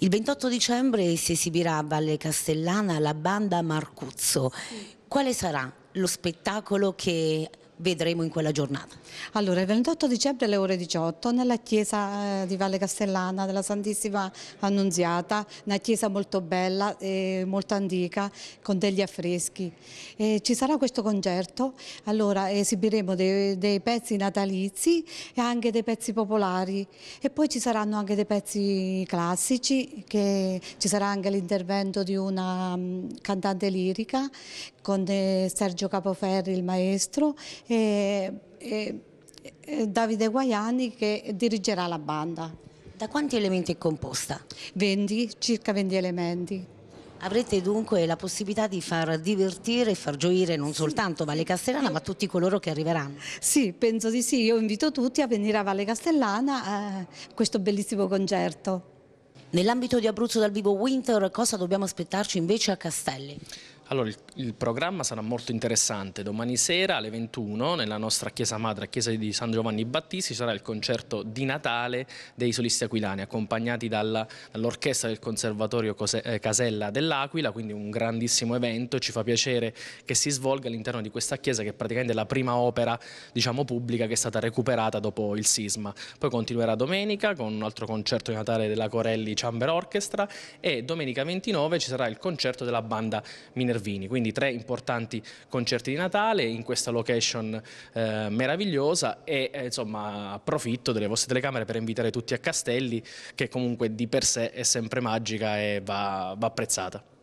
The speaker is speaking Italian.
Il 28 dicembre si esibirà a Valle Castellana la banda Marcuzzo. Quale sarà lo spettacolo che vedremo in quella giornata. Allora, il 28 dicembre alle ore 18 nella chiesa eh, di Valle Castellana della Santissima Annunziata, una chiesa molto bella, e molto antica, con degli affreschi. Eh, ci sarà questo concerto, allora esibiremo dei, dei pezzi natalizi e anche dei pezzi popolari e poi ci saranno anche dei pezzi classici, che ci sarà anche l'intervento di una mm, cantante lirica con eh, Sergio Capoferri, il maestro, e, e, e Davide Guaiani che dirigerà la banda. Da quanti elementi è composta? 20, circa 20 elementi. Avrete dunque la possibilità di far divertire e far gioire non soltanto Valle Castellana ma tutti coloro che arriveranno. Sì, penso di sì. Io invito tutti a venire a Valle Castellana eh, a questo bellissimo concerto. Nell'ambito di Abruzzo dal vivo Winter cosa dobbiamo aspettarci invece a Castelli? Allora, il, il, programma sarà molto interessante. Domani sera alle 21 nella nostra chiesa madre, chiesa di San Giovanni Battisti, sarà il concerto di Natale dei solisti aquilani, accompagnati dall'orchestra del Conservatorio Cose, eh, Casella dell'Aquila, quindi un grandissimo evento. Ci fa piacere che si svolga all'interno di questa chiesa che è praticamente la prima opera diciamo, pubblica che è stata recuperata dopo il sisma. Poi continuerà domenica con un altro concerto di Natale della Corelli Chamber Orchestra e domenica 29 ci sarà il concerto della banda Minerva Cervini, quindi tre importanti concerti di Natale in questa location eh, meravigliosa e eh, insomma approfitto delle vostre telecamere per invitare tutti a Castelli che comunque di per sé è sempre magica e va, va apprezzata.